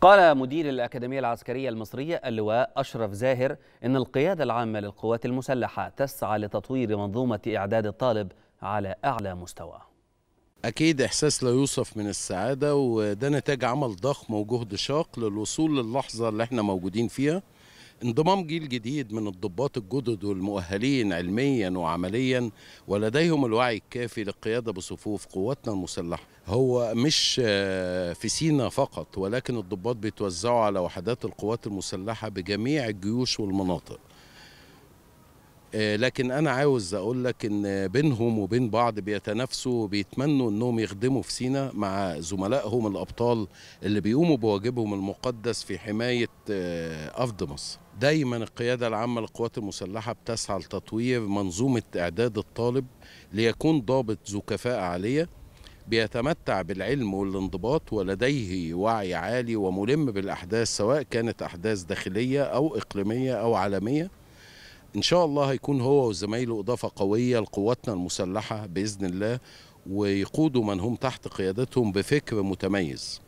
قال مدير الأكاديمية العسكرية المصرية اللواء أشرف زاهر إن القيادة العامة للقوات المسلحة تسعى لتطوير منظومة إعداد الطالب على أعلى مستوى أكيد إحساس لا يوصف من السعادة وده نتاج عمل ضخم وجهد شاق للوصول للحظة اللي احنا موجودين فيها انضمام جيل جديد من الضباط الجدد والمؤهلين علميا وعمليا ولديهم الوعي الكافي للقيادة بصفوف قواتنا المسلحة هو مش في سينا فقط ولكن الضباط بيتوزعوا على وحدات القوات المسلحة بجميع الجيوش والمناطق آه، لكن انا عاوز اقول لك ان بينهم وبين بعض بيتنافسوا وبيتمنوا انهم يخدموا في سينا مع زملائهم الابطال اللي بيقوموا بواجبهم المقدس في حمايه آه، ارض مصر دايما القيادة العامة للقوات المسلحة بتسعى لتطوير منظومة إعداد الطالب ليكون ضابط ذو كفاءة عالية بيتمتع بالعلم والانضباط ولديه وعي عالي وملم بالأحداث سواء كانت أحداث داخلية أو إقليمية أو عالمية ان شاء الله هيكون هو وزمايله اضافه قويه لقواتنا المسلحه باذن الله ويقودوا من هم تحت قيادتهم بفكر متميز